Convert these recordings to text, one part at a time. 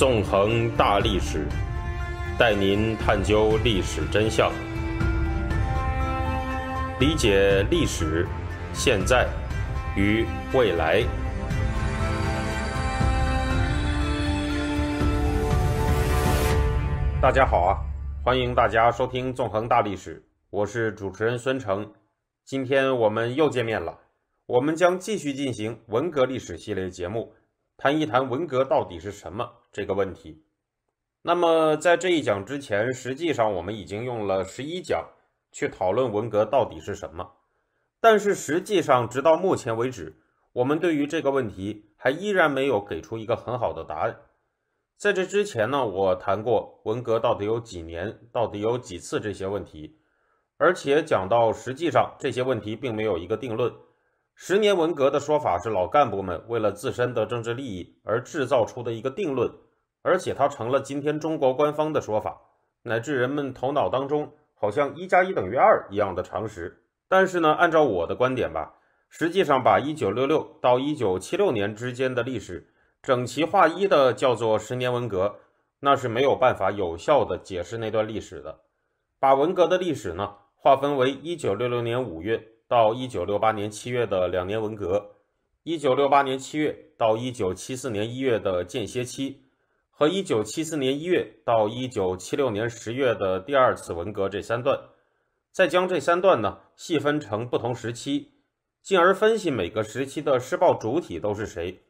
纵横大历史，带您探究历史真相，理解历史、现在与未来。大家好啊！欢迎大家收听《纵横大历史》，我是主持人孙成。今天我们又见面了，我们将继续进行文革历史系列节目，谈一谈文革到底是什么。这个问题，那么在这一讲之前，实际上我们已经用了十一讲去讨论文革到底是什么，但是实际上直到目前为止，我们对于这个问题还依然没有给出一个很好的答案。在这之前呢，我谈过文革到底有几年，到底有几次这些问题，而且讲到实际上这些问题并没有一个定论。十年文革的说法是老干部们为了自身的政治利益而制造出的一个定论，而且它成了今天中国官方的说法，乃至人们头脑当中好像一加一等于二一样的常识。但是呢，按照我的观点吧，实际上把一九六六到一九七六年之间的历史整齐划一的叫做十年文革，那是没有办法有效的解释那段历史的。把文革的历史呢，划分为一九六六年五月。到一九六八年七月的两年文革，一九六八年七月到一九七四年一月的间歇期，和一九七四年一月到一九七六年十月的第二次文革这三段，再将这三段呢细分成不同时期，进而分析每个时期的施暴主体都是谁。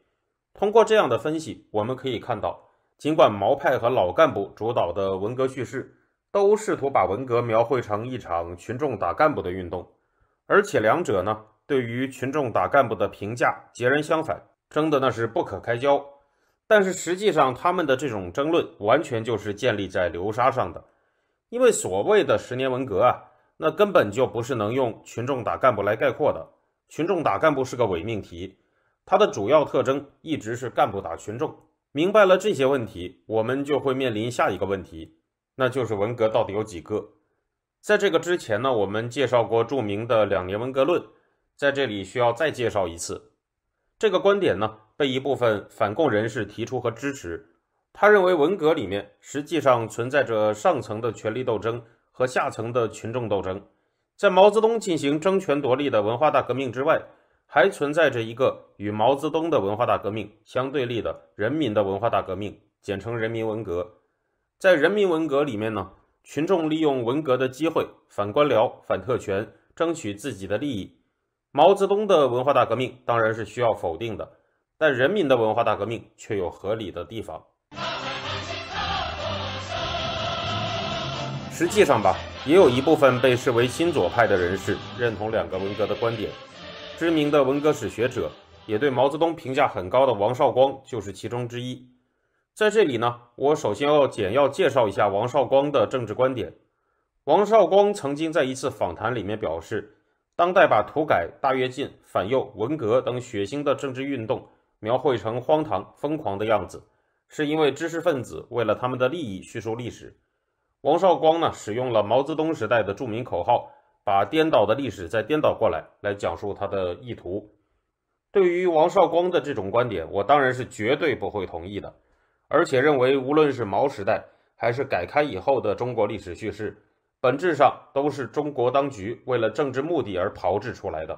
通过这样的分析，我们可以看到，尽管毛派和老干部主导的文革叙事都试图把文革描绘成一场群众打干部的运动。而且两者呢，对于群众打干部的评价截然相反，争的那是不可开交。但是实际上，他们的这种争论完全就是建立在流沙上的，因为所谓的十年文革啊，那根本就不是能用群众打干部来概括的。群众打干部是个伪命题，它的主要特征一直是干部打群众。明白了这些问题，我们就会面临下一个问题，那就是文革到底有几个？在这个之前呢，我们介绍过著名的“两年文革论”，在这里需要再介绍一次。这个观点呢，被一部分反共人士提出和支持。他认为，文革里面实际上存在着上层的权力斗争和下层的群众斗争。在毛泽东进行争权夺利的文化大革命之外，还存在着一个与毛泽东的文化大革命相对立的人民的文化大革命，简称人民文革。在人民文革里面呢？群众利用文革的机会反官僚、反特权，争取自己的利益。毛泽东的文化大革命当然是需要否定的，但人民的文化大革命却有合理的地方。实际上吧，也有一部分被视为新左派的人士认同两个文革的观点。知名的文革史学者，也对毛泽东评价很高的王绍光就是其中之一。在这里呢，我首先要简要介绍一下王绍光的政治观点。王绍光曾经在一次访谈里面表示，当代把土改、大跃进、反右、文革等血腥的政治运动描绘成荒唐、疯狂的样子，是因为知识分子为了他们的利益叙述历史。王绍光呢，使用了毛泽东时代的著名口号，把颠倒的历史再颠倒过来，来讲述他的意图。对于王绍光的这种观点，我当然是绝对不会同意的。而且认为，无论是毛时代还是改开以后的中国历史叙事，本质上都是中国当局为了政治目的而炮制出来的。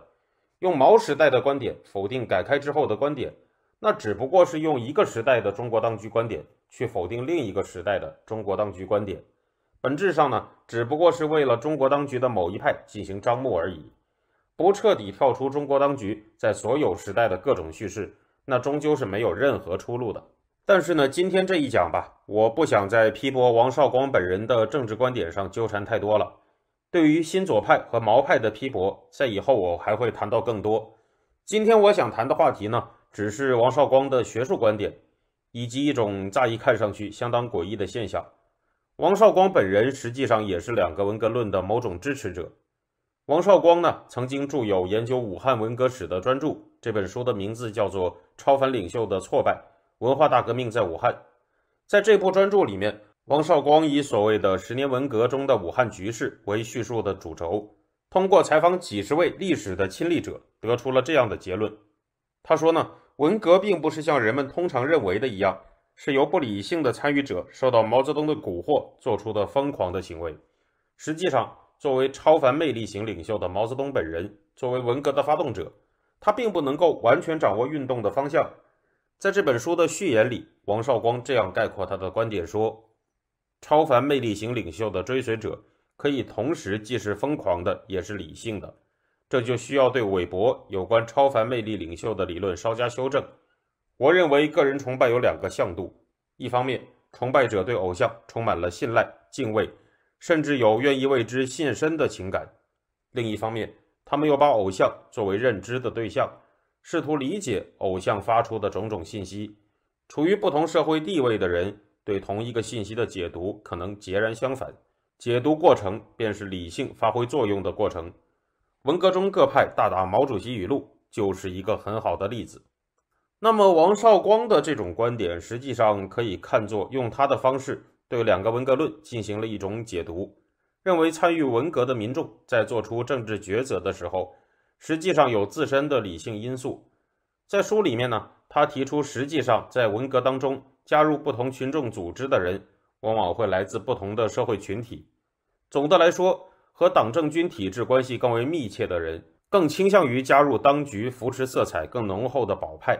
用毛时代的观点否定改开之后的观点，那只不过是用一个时代的中国当局观点去否定另一个时代的中国当局观点，本质上呢，只不过是为了中国当局的某一派进行张目而已。不彻底跳出中国当局在所有时代的各种叙事，那终究是没有任何出路的。但是呢，今天这一讲吧，我不想在批驳王绍光本人的政治观点上纠缠太多了。对于新左派和毛派的批驳，在以后我还会谈到更多。今天我想谈的话题呢，只是王绍光的学术观点，以及一种乍一看上去相当诡异的现象。王绍光本人实际上也是两个文革论的某种支持者。王绍光呢，曾经著有研究武汉文革史的专著，这本书的名字叫做《超凡领袖的挫败》。文化大革命在武汉，在这部专著里面，王绍光以所谓的“十年文革中的武汉局势”为叙述的主轴，通过采访几十位历史的亲历者，得出了这样的结论。他说呢，文革并不是像人们通常认为的一样，是由不理性的参与者受到毛泽东的蛊惑做出的疯狂的行为。实际上，作为超凡魅力型领袖的毛泽东本人，作为文革的发动者，他并不能够完全掌握运动的方向。在这本书的序言里，王绍光这样概括他的观点说：“超凡魅力型领袖的追随者可以同时既是疯狂的，也是理性的。这就需要对韦伯有关超凡魅力领袖的理论稍加修正。我认为，个人崇拜有两个向度：一方面，崇拜者对偶像充满了信赖、敬畏，甚至有愿意为之献身的情感；另一方面，他们又把偶像作为认知的对象。”试图理解偶像发出的种种信息，处于不同社会地位的人对同一个信息的解读可能截然相反。解读过程便是理性发挥作用的过程。文革中各派大打毛主席语录，就是一个很好的例子。那么王绍光的这种观点，实际上可以看作用他的方式对两个文革论进行了一种解读，认为参与文革的民众在做出政治抉择的时候。实际上有自身的理性因素，在书里面呢，他提出，实际上在文革当中，加入不同群众组织的人，往往会来自不同的社会群体。总的来说，和党政军体制关系更为密切的人，更倾向于加入当局扶持色彩更浓厚的保派；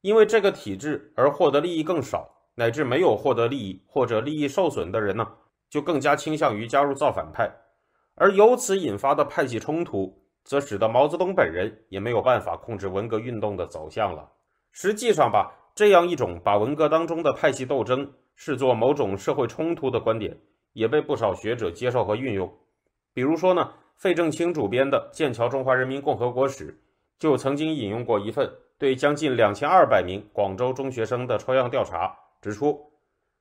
因为这个体制而获得利益更少，乃至没有获得利益或者利益受损的人呢，就更加倾向于加入造反派，而由此引发的派系冲突。则使得毛泽东本人也没有办法控制文革运动的走向了。实际上吧，这样一种把文革当中的派系斗争视作某种社会冲突的观点，也被不少学者接受和运用。比如说呢，费正清主编的《剑桥中华人民共和国史》就曾经引用过一份对将近两千二百名广州中学生的抽样调查，指出，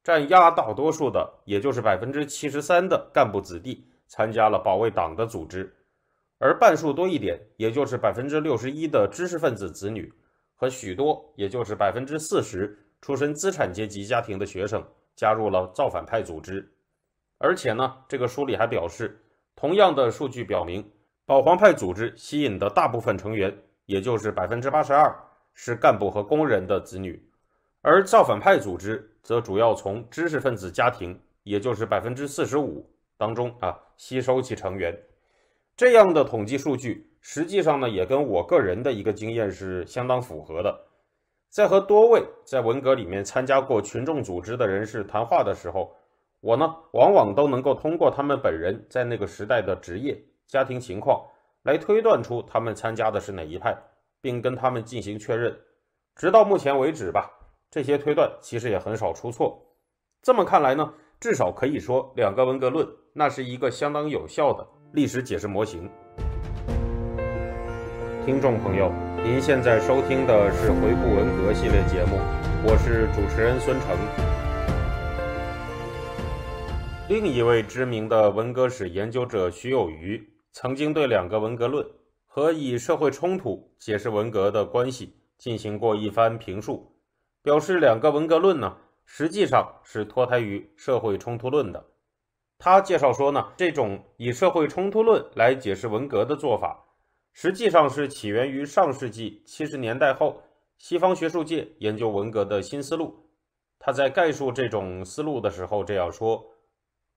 占压倒多数的，也就是百分之七十三的干部子弟，参加了保卫党的组织。而半数多一点，也就是百分之六十一的知识分子子女，和许多，也就是百分之四十出身资产阶级家庭的学生，加入了造反派组织。而且呢，这个书里还表示，同样的数据表明，保皇派组织吸引的大部分成员，也就是百分之八十二是干部和工人的子女，而造反派组织则主要从知识分子家庭，也就是百分之四十五当中啊吸收其成员。这样的统计数据，实际上呢也跟我个人的一个经验是相当符合的。在和多位在文革里面参加过群众组织的人士谈话的时候，我呢往往都能够通过他们本人在那个时代的职业、家庭情况来推断出他们参加的是哪一派，并跟他们进行确认。直到目前为止吧，这些推断其实也很少出错。这么看来呢，至少可以说两个文革论，那是一个相当有效的。历史解释模型。听众朋友，您现在收听的是《回顾文革》系列节目，我是主持人孙成。另一位知名的文革史研究者徐有余曾经对两个文革论和以社会冲突解释文革的关系进行过一番评述，表示两个文革论呢实际上是脱胎于社会冲突论的。他介绍说呢，这种以社会冲突论来解释文革的做法，实际上是起源于上世纪七十年代后西方学术界研究文革的新思路。他在概述这种思路的时候这样说：“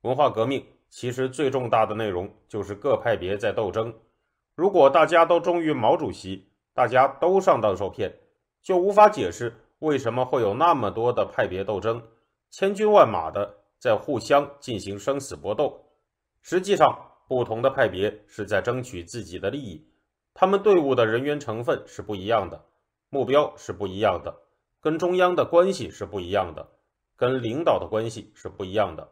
文化革命其实最重大的内容就是各派别在斗争。如果大家都忠于毛主席，大家都上当受骗，就无法解释为什么会有那么多的派别斗争，千军万马的。”在互相进行生死搏斗，实际上，不同的派别是在争取自己的利益，他们队伍的人员成分是不一样的，目标是不一样的，跟中央的关系是不一样的，跟领导的关系是不一样的，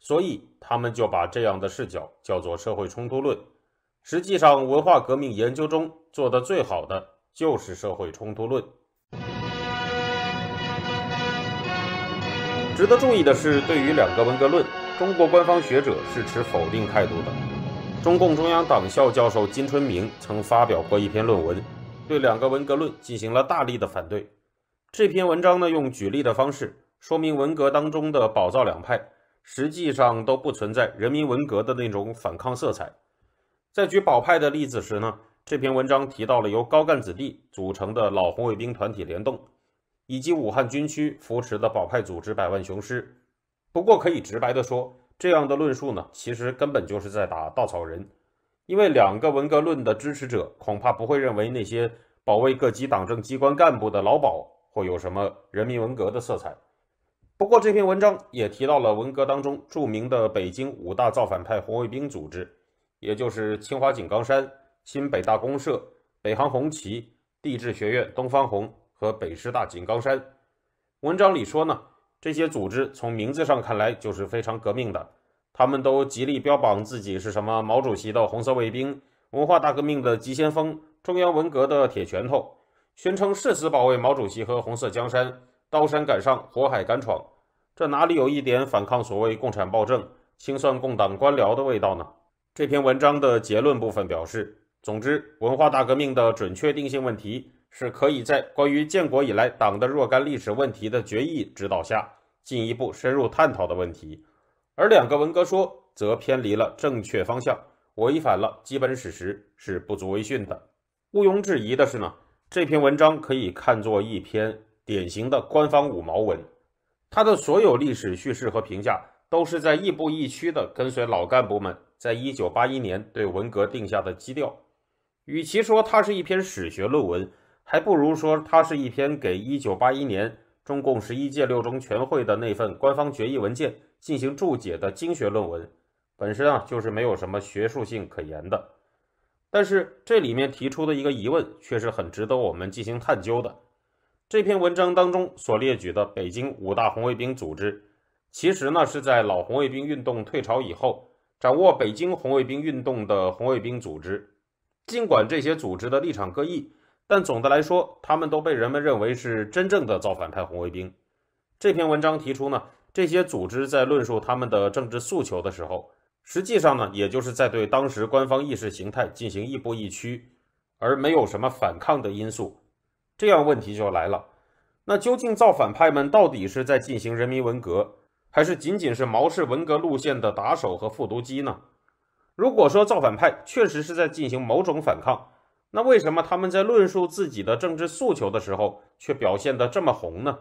所以他们就把这样的视角叫做社会冲突论。实际上，文化革命研究中做的最好的就是社会冲突论。值得注意的是，对于两个文革论，中国官方学者是持否定态度的。中共中央党校教授金春明曾发表过一篇论文，对两个文革论进行了大力的反对。这篇文章呢，用举例的方式说明文革当中的宝藏两派实际上都不存在人民文革的那种反抗色彩。在举宝派的例子时呢，这篇文章提到了由高干子弟组成的老红卫兵团体联动。以及武汉军区扶持的保派组织“百万雄师”，不过可以直白的说，这样的论述呢，其实根本就是在打稻草人，因为两个文革论的支持者恐怕不会认为那些保卫各级党政机关干部的老保会有什么人民文革的色彩。不过这篇文章也提到了文革当中著名的北京五大造反派红卫兵组织，也就是清华井冈山、新北大公社、北航红旗、地质学院东方红。和北师大、井冈山，文章里说呢，这些组织从名字上看来就是非常革命的，他们都极力标榜自己是什么毛主席的红色卫兵、文化大革命的急先锋、中央文革的铁拳头，宣称誓死保卫毛主席和红色江山，刀山敢上，火海敢闯，这哪里有一点反抗所谓共产暴政、清算共党官僚的味道呢？这篇文章的结论部分表示，总之，文化大革命的准确定性问题。是可以在关于建国以来党的若干历史问题的决议指导下进一步深入探讨的问题，而两个文革说则偏离了正确方向，违反了基本史实，是不足为训的。毋庸置疑的是呢，这篇文章可以看作一篇典型的官方五毛文，它的所有历史叙事和评价都是在亦步亦趋地跟随老干部们在一九八一年对文革定下的基调。与其说它是一篇史学论文，还不如说，它是一篇给一九八一年中共十一届六中全会的那份官方决议文件进行注解的经学论文，本身啊就是没有什么学术性可言的。但是这里面提出的一个疑问却是很值得我们进行探究的。这篇文章当中所列举的北京五大红卫兵组织，其实呢是在老红卫兵运动退潮以后，掌握北京红卫兵运动的红卫兵组织。尽管这些组织的立场各异。但总的来说，他们都被人们认为是真正的造反派红卫兵。这篇文章提出呢，这些组织在论述他们的政治诉求的时候，实际上呢，也就是在对当时官方意识形态进行一波一趋，而没有什么反抗的因素。这样问题就来了，那究竟造反派们到底是在进行人民文革，还是仅仅是毛氏文革路线的打手和复读机呢？如果说造反派确实是在进行某种反抗，那为什么他们在论述自己的政治诉求的时候，却表现的这么红呢？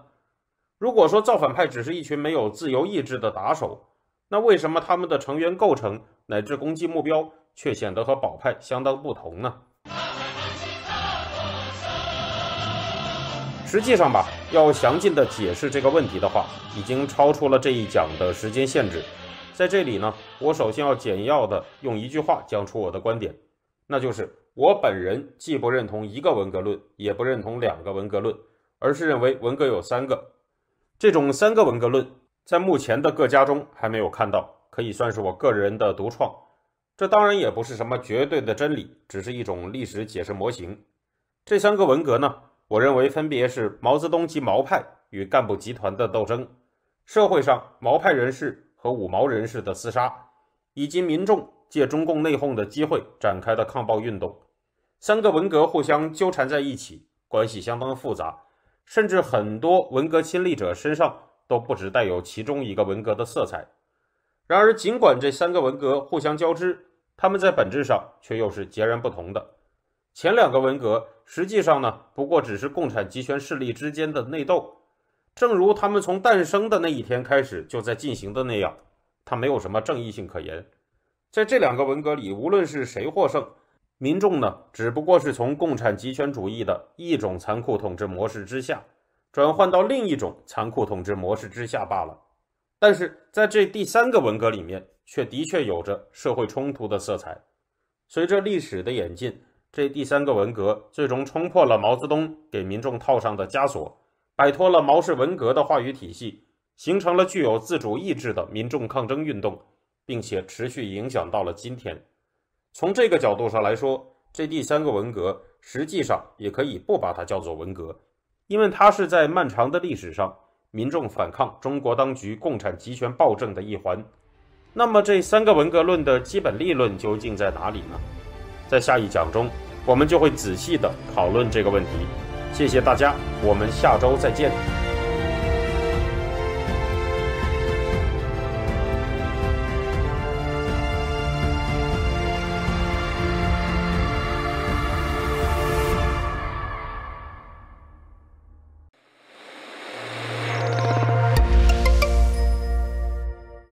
如果说造反派只是一群没有自由意志的打手，那为什么他们的成员构成乃至攻击目标，却显得和保派相当不同呢？实际上吧，要详尽的解释这个问题的话，已经超出了这一讲的时间限制。在这里呢，我首先要简要的用一句话讲出我的观点，那就是。我本人既不认同一个文革论，也不认同两个文革论，而是认为文革有三个。这种三个文革论在目前的各家中还没有看到，可以算是我个人的独创。这当然也不是什么绝对的真理，只是一种历史解释模型。这三个文革呢，我认为分别是毛泽东及毛派与干部集团的斗争，社会上毛派人士和五毛人士的厮杀，以及民众借中共内讧的机会展开的抗暴运动。三个文革互相纠缠在一起，关系相当复杂，甚至很多文革亲历者身上都不止带有其中一个文革的色彩。然而，尽管这三个文革互相交织，他们在本质上却又是截然不同的。前两个文革实际上呢，不过只是共产集权势力之间的内斗，正如他们从诞生的那一天开始就在进行的那样，它没有什么正义性可言。在这两个文革里，无论是谁获胜。民众呢，只不过是从共产集权主义的一种残酷统治模式之下，转换到另一种残酷统治模式之下罢了。但是在这第三个文革里面，却的确有着社会冲突的色彩。随着历史的演进，这第三个文革最终冲破了毛泽东给民众套上的枷锁，摆脱了毛氏文革的话语体系，形成了具有自主意志的民众抗争运动，并且持续影响到了今天。从这个角度上来说，这第三个文革实际上也可以不把它叫做文革，因为它是在漫长的历史上民众反抗中国当局共产集权暴政的一环。那么这三个文革论的基本立论究竟在哪里呢？在下一讲中，我们就会仔细的讨论这个问题。谢谢大家，我们下周再见。